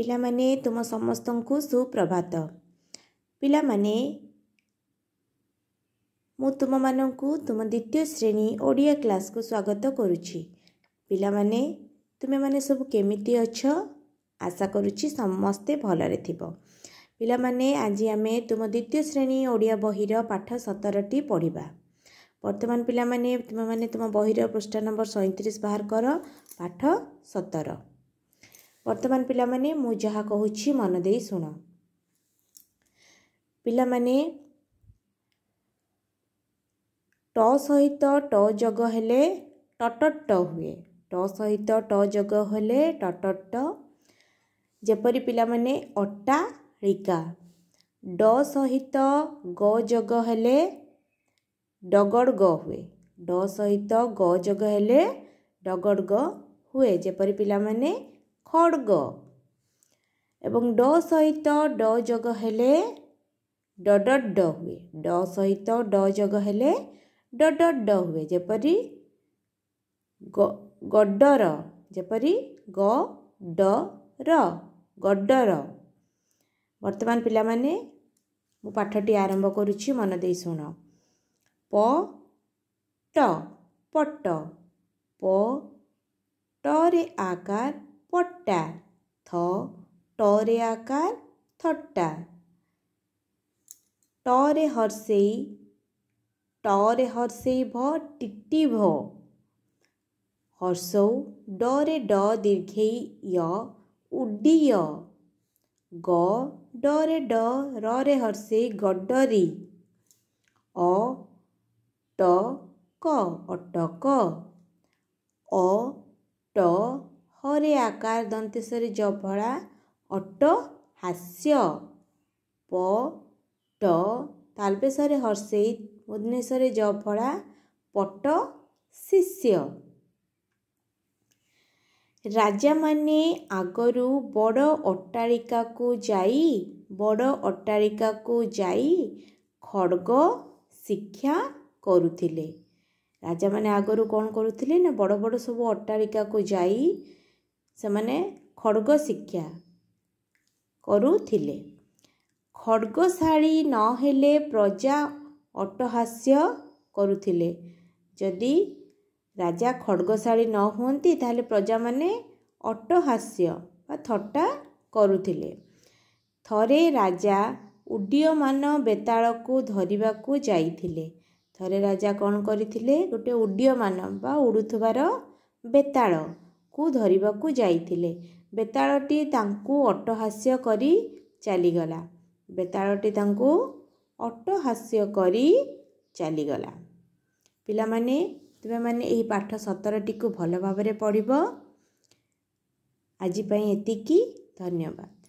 ପିଲାମାନେ ତୁମ ସମସ୍ତଙ୍କୁ ସୁପ୍ରଭାତ ପିଲାମାନେ ମୁଁ ତୁମମାନଙ୍କୁ ତୁମ ଦ୍ୱିତୀୟ ଶ୍ରେଣୀ ଓଡ଼ିଆ କ୍ଲାସ୍କୁ ସ୍ୱାଗତ କରୁଛି ପିଲାମାନେ ତୁମେମାନେ ସବୁ କେମିତି ଅଛ ଆଶା କରୁଛି ସମସ୍ତେ ଭଲରେ ଥିବ ପିଲାମାନେ ଆଜି ଆମେ ତୁମ ଦ୍ୱିତୀୟ ଶ୍ରେଣୀ ଓଡ଼ିଆ ବହିର ପାଠ ସତରଟି ପଢ଼ିବା ବର୍ତ୍ତମାନ ପିଲାମାନେ ତୁମେମାନେ ତୁମ ବହିର ପୃଷ୍ଠା ନମ୍ବର ସଇଁତିରିଶ ବାହାର କର ପାଠ ସତର ବର୍ତ୍ତମାନ ପିଲାମାନେ ମୁଁ ଯାହା କହୁଛି ମନ ଦେଇ ଶୁଣ ପିଲାମାନେ ଟ ସହିତ ଟ ଯୋଗ ହେଲେ ଟଟଟ ହୁଏ ଟ ସହିତ ଟ ଯୋଗ ହେଲେ ଟଟଟ ଯେପରି ପିଲାମାନେ ଅଟାଳିକା ଡ ସହିତ ଗ ଯୋଗ ହେଲେ ଡଗଡ଼ ଗ ହୁଏ ଡ ସହିତ ଗ ଯୋଗ ହେଲେ ଡଗଡ଼ ଗ ହୁଏ ଯେପରି ପିଲାମାନେ ଖଡ଼ଗ ଏବଂ ଡ ସହିତ ଡ ଯୋଗ ହେଲେ ଡଡ଼ ଡ ହୁଏ ଡ ସହିତ ଡ ଯୋଗ ହେଲେ ଡଡ଼ ଡ ହୁଏ ଯେପରି ଗଡ଼ର ଯେପରି ଗ ଡ ର ଗଡ଼ର ବର୍ତ୍ତମାନ ପିଲାମାନେ ମୁଁ ପାଠଟି ଆରମ୍ଭ କରୁଛି ମନ ଦେଇ ଶୁଣ ପ ଟ ପଟ ପ ଟରେ ଆକାର पट्टा थ टे आकार थट्टा टे हर्षेई टे हर्षेई भ भ हर्षौ डरे ड दीर्घेई य उड्डी ग डरे ड रे हर्षेई गड्डरी अ ट अटक अ ट ପରେ ଆକାର ଦନ୍ତେଶ୍ୱରୀ ଜଭଳା ଅଟ ହାସ୍ୟ ପ ଟ ତାଲବେଶରେ ହର୍ଷେଇ ଉଦ୍ନେଶରେ ଜଭଳା ପଟ ଶିଷ୍ୟ ରାଜାମାନେ ଆଗରୁ ବଡ଼ ଅଟ୍ଟାଳିକାକୁ ଯାଇ ବଡ଼ ଅଟ୍ଟାଳିକାକୁ ଯାଇ ଖଡ଼ଗ ଶିକ୍ଷା କରୁଥିଲେ ରାଜାମାନେ ଆଗରୁ କ'ଣ କରୁଥିଲେ ନା ବଡ଼ ବଡ଼ ସବୁ ଅଟ୍ଟାଳିକାକୁ ଯାଇ ସେମାନେ ଖଡ଼ଗ ଶିକ୍ଷା କରୁଥିଲେ ଖଡ଼ଗଶାଳୀ ନହେଲେ ପ୍ରଜା ଅଟ୍ଟହାସ୍ୟ କରୁଥିଲେ ଯଦି ରାଜା ଖଡ଼ଗଶାଳୀ ନ ହୁଅନ୍ତି ତାହେଲେ ପ୍ରଜାମାନେ ଅଟ୍ଟହାସ୍ୟ ବା ଥଟ୍ଟା କରୁଥିଲେ ଥରେ ରାଜା ଉଡ୍ଡୀୟମାନ ବେତାଳକୁ ଧରିବାକୁ ଯାଇଥିଲେ ଥରେ ରାଜା କ'ଣ କରିଥିଲେ ଗୋଟିଏ ଉଡ୍ଡୀୟମାନ ବା ଉଡ଼ୁଥିବାର ବେତାଳ ତାଙ୍କୁ ଧରିବାକୁ ଯାଇଥିଲେ ବେତାଳଟି ତାଙ୍କୁ ଅଟ୍ଟହାସ୍ୟ କରି ଚାଲିଗଲା ବେତାଳଟି ତାଙ୍କୁ ଅଟ୍ଟହାସ୍ୟ କରି ଚାଲିଗଲା ପିଲାମାନେ ତୁମେମାନେ ଏହି ପାଠ ସତରଟିକୁ ଭଲ ଭାବରେ ପଢ଼ିବ ଆଜି ପାଇଁ ଏତିକି ଧନ୍ୟବାଦ